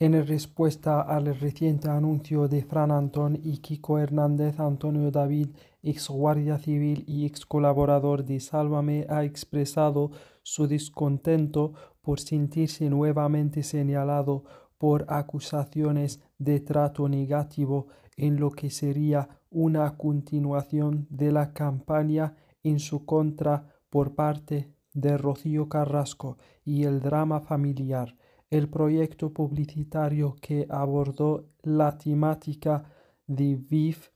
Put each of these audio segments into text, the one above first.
En respuesta al reciente anuncio de Fran Antón y Kiko Hernández, Antonio David, ex guardia civil y ex colaborador de Sálvame, ha expresado su descontento por sentirse nuevamente señalado por acusaciones de trato negativo en lo que sería una continuación de la campaña en su contra por parte de Rocío Carrasco y el drama familiar el proyecto publicitario que abordó la temática de VIF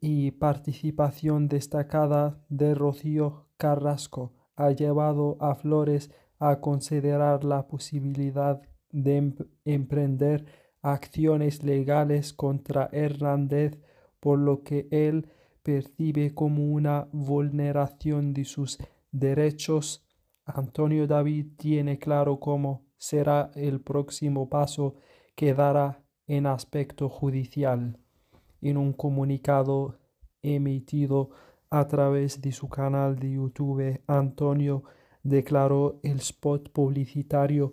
y participación destacada de Rocío Carrasco ha llevado a Flores a considerar la posibilidad de emprender acciones legales contra Hernández por lo que él percibe como una vulneración de sus derechos Antonio David tiene claro cómo será el próximo paso que dará en aspecto judicial. En un comunicado emitido a través de su canal de YouTube, Antonio declaró el spot publicitario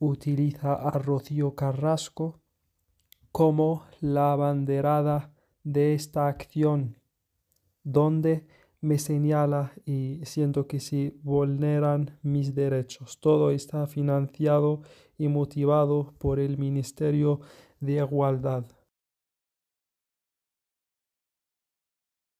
utiliza a Rocío Carrasco como la banderada de esta acción, donde me señala y siento que si vulneran mis derechos. Todo está financiado y motivado por el Ministerio de Igualdad.